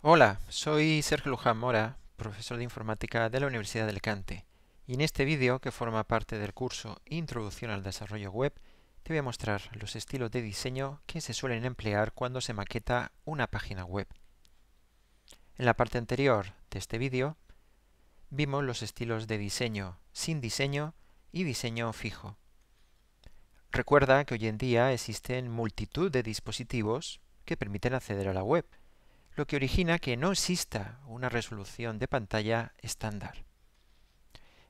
Hola, soy Sergio Luján Mora, profesor de informática de la Universidad de Alicante, y en este vídeo, que forma parte del curso Introducción al Desarrollo Web, te voy a mostrar los estilos de diseño que se suelen emplear cuando se maqueta una página web. En la parte anterior de este vídeo, vimos los estilos de diseño sin diseño y diseño fijo. Recuerda que hoy en día existen multitud de dispositivos que permiten acceder a la web, lo que origina que no exista una resolución de pantalla estándar.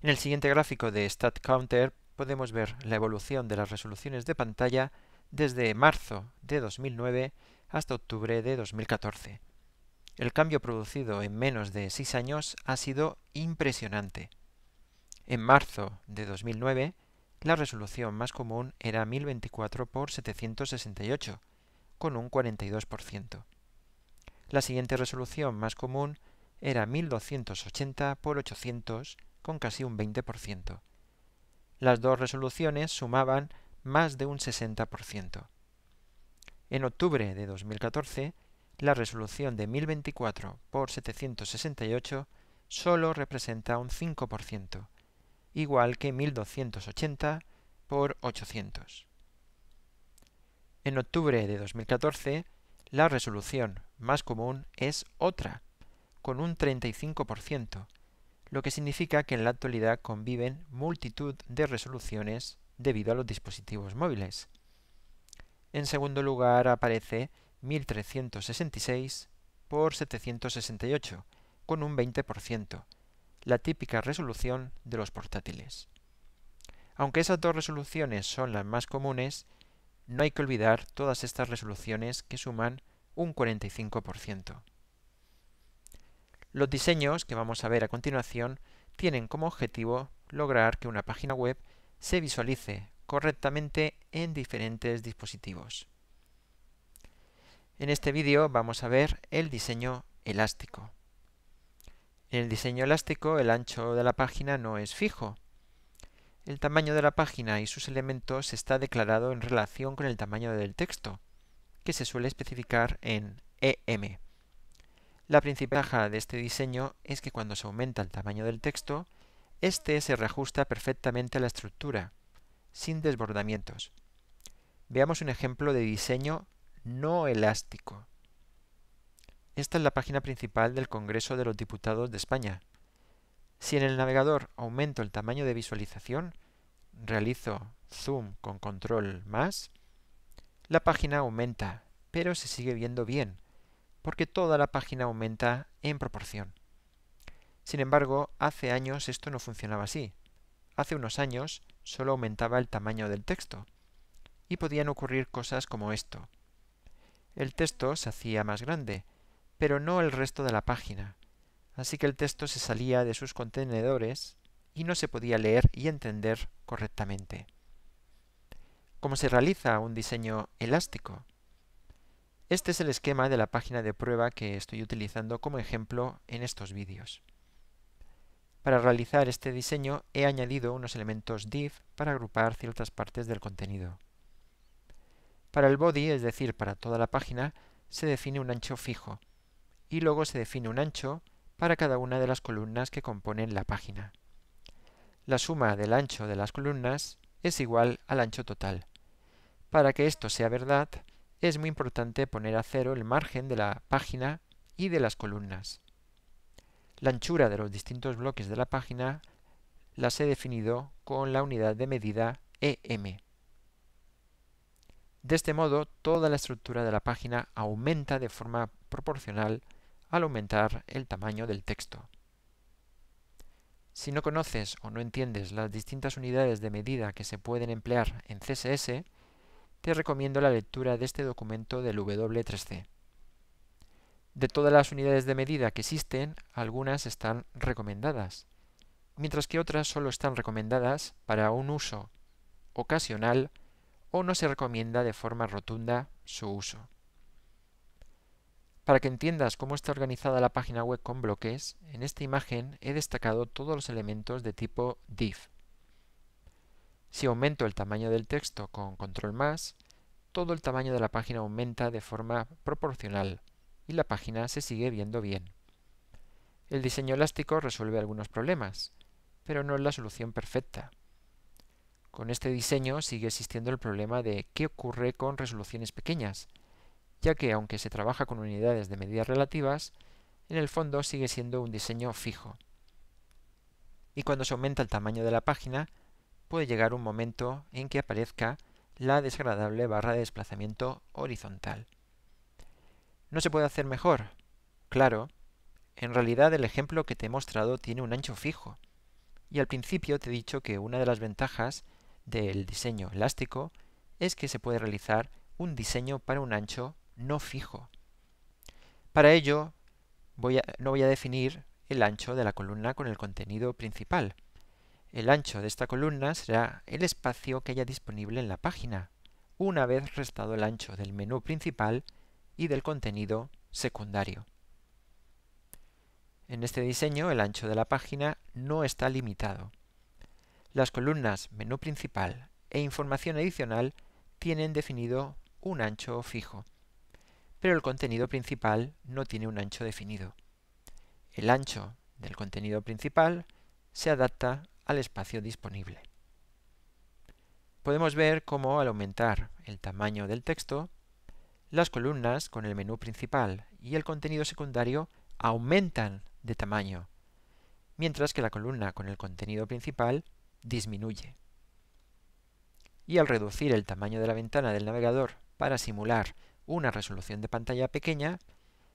En el siguiente gráfico de StatCounter podemos ver la evolución de las resoluciones de pantalla desde marzo de 2009 hasta octubre de 2014. El cambio producido en menos de 6 años ha sido impresionante. En marzo de 2009, la resolución más común era 1024 x 768, con un 42%. La siguiente resolución más común era 1280 por 800 con casi un 20%. Las dos resoluciones sumaban más de un 60%. En octubre de 2014, la resolución de 1024 por 768 solo representa un 5%, igual que 1280 por 800. En octubre de 2014, la resolución más común es otra, con un 35%, lo que significa que en la actualidad conviven multitud de resoluciones debido a los dispositivos móviles. En segundo lugar aparece 1366 por 768, con un 20%, la típica resolución de los portátiles. Aunque esas dos resoluciones son las más comunes, no hay que olvidar todas estas resoluciones que suman un 45%. Los diseños que vamos a ver a continuación tienen como objetivo lograr que una página web se visualice correctamente en diferentes dispositivos. En este vídeo vamos a ver el diseño elástico. En el diseño elástico el ancho de la página no es fijo, el tamaño de la página y sus elementos está declarado en relación con el tamaño del texto, que se suele especificar en EM. La principal ventaja de este diseño es que cuando se aumenta el tamaño del texto, este se reajusta perfectamente a la estructura, sin desbordamientos. Veamos un ejemplo de diseño no elástico. Esta es la página principal del Congreso de los Diputados de España. Si en el navegador aumento el tamaño de visualización, realizo zoom con control más, la página aumenta, pero se sigue viendo bien, porque toda la página aumenta en proporción. Sin embargo, hace años esto no funcionaba así. Hace unos años solo aumentaba el tamaño del texto, y podían ocurrir cosas como esto. El texto se hacía más grande, pero no el resto de la página así que el texto se salía de sus contenedores y no se podía leer y entender correctamente. ¿Cómo se realiza un diseño elástico? Este es el esquema de la página de prueba que estoy utilizando como ejemplo en estos vídeos. Para realizar este diseño he añadido unos elementos div para agrupar ciertas partes del contenido. Para el body, es decir, para toda la página, se define un ancho fijo y luego se define un ancho para cada una de las columnas que componen la página. La suma del ancho de las columnas es igual al ancho total. Para que esto sea verdad, es muy importante poner a cero el margen de la página y de las columnas. La anchura de los distintos bloques de la página las he definido con la unidad de medida EM. De este modo, toda la estructura de la página aumenta de forma proporcional al aumentar el tamaño del texto. Si no conoces o no entiendes las distintas unidades de medida que se pueden emplear en CSS, te recomiendo la lectura de este documento del W3C. De todas las unidades de medida que existen, algunas están recomendadas, mientras que otras solo están recomendadas para un uso ocasional o no se recomienda de forma rotunda su uso. Para que entiendas cómo está organizada la página web con bloques, en esta imagen he destacado todos los elementos de tipo div. Si aumento el tamaño del texto con control más, todo el tamaño de la página aumenta de forma proporcional y la página se sigue viendo bien. El diseño elástico resuelve algunos problemas, pero no es la solución perfecta. Con este diseño sigue existiendo el problema de qué ocurre con resoluciones pequeñas, ya que aunque se trabaja con unidades de medidas relativas, en el fondo sigue siendo un diseño fijo. Y cuando se aumenta el tamaño de la página, puede llegar un momento en que aparezca la desagradable barra de desplazamiento horizontal. ¿No se puede hacer mejor? Claro, en realidad el ejemplo que te he mostrado tiene un ancho fijo. Y al principio te he dicho que una de las ventajas del diseño elástico es que se puede realizar un diseño para un ancho no fijo. Para ello, no voy a definir el ancho de la columna con el contenido principal. El ancho de esta columna será el espacio que haya disponible en la página, una vez restado el ancho del menú principal y del contenido secundario. En este diseño el ancho de la página no está limitado. Las columnas menú principal e información adicional tienen definido un ancho fijo pero el contenido principal no tiene un ancho definido. El ancho del contenido principal se adapta al espacio disponible. Podemos ver cómo al aumentar el tamaño del texto, las columnas con el menú principal y el contenido secundario aumentan de tamaño, mientras que la columna con el contenido principal disminuye. Y al reducir el tamaño de la ventana del navegador para simular una resolución de pantalla pequeña,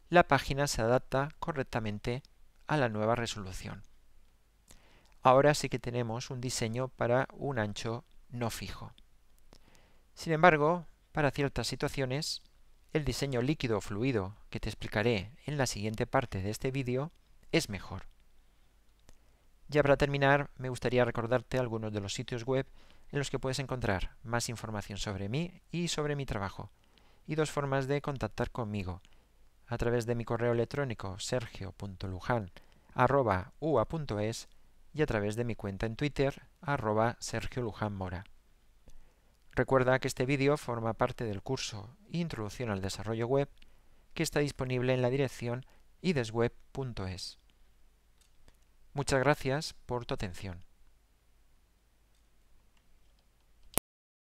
la página se adapta correctamente a la nueva resolución. Ahora sí que tenemos un diseño para un ancho no fijo. Sin embargo, para ciertas situaciones, el diseño líquido o fluido que te explicaré en la siguiente parte de este vídeo es mejor. Ya para terminar, me gustaría recordarte algunos de los sitios web en los que puedes encontrar más información sobre mí y sobre mi trabajo y dos formas de contactar conmigo. A través de mi correo electrónico sergio.lujan.ua.es y a través de mi cuenta en Twitter, arroba Sergio Recuerda que este vídeo forma parte del curso Introducción al Desarrollo Web, que está disponible en la dirección idesweb.es. Muchas gracias por tu atención.